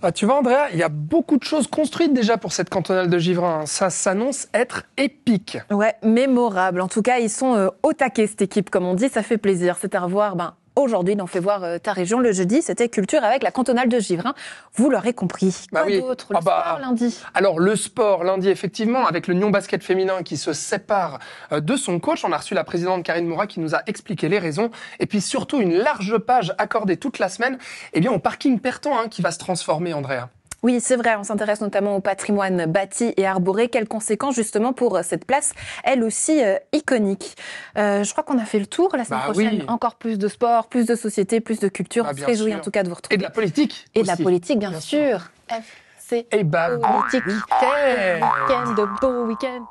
Ah, tu vois, Andrea, il y a beaucoup de choses construites déjà pour cette cantonale de Givrin. Hein. Ça s'annonce être épique. Ouais, mémorable. En tout cas, ils sont euh, au taquet, cette équipe, comme on dit. Ça fait plaisir. C'est à revoir ben, aujourd'hui on fait voir euh, ta région le jeudi. C'était culture avec la cantonale de Givrin. Hein. Vous l'aurez compris. Bah Quoi oui. Ah bah, sport lundi. Alors le sport lundi effectivement avec le Nyon basket féminin qui se sépare euh, de son coach. On a reçu la présidente Karine Moura qui nous a expliqué les raisons et puis surtout une large page accordée toute la semaine. Eh bien au parking Pertan hein, qui va se transformer, Andrea. Oui, c'est vrai. On s'intéresse notamment au patrimoine bâti et arboré. Quelles conséquences justement pour euh, cette place, elle aussi euh, iconique. Euh, je crois qu'on a fait le tour la semaine bah prochaine. Encore plus de sport, plus de société, plus de culture. Bah, on se en tout cas de vous retrouver. Et de la politique. Et de la politique, bien, sûr. et eh bah, politique. week bah, week-end, de beau week-end.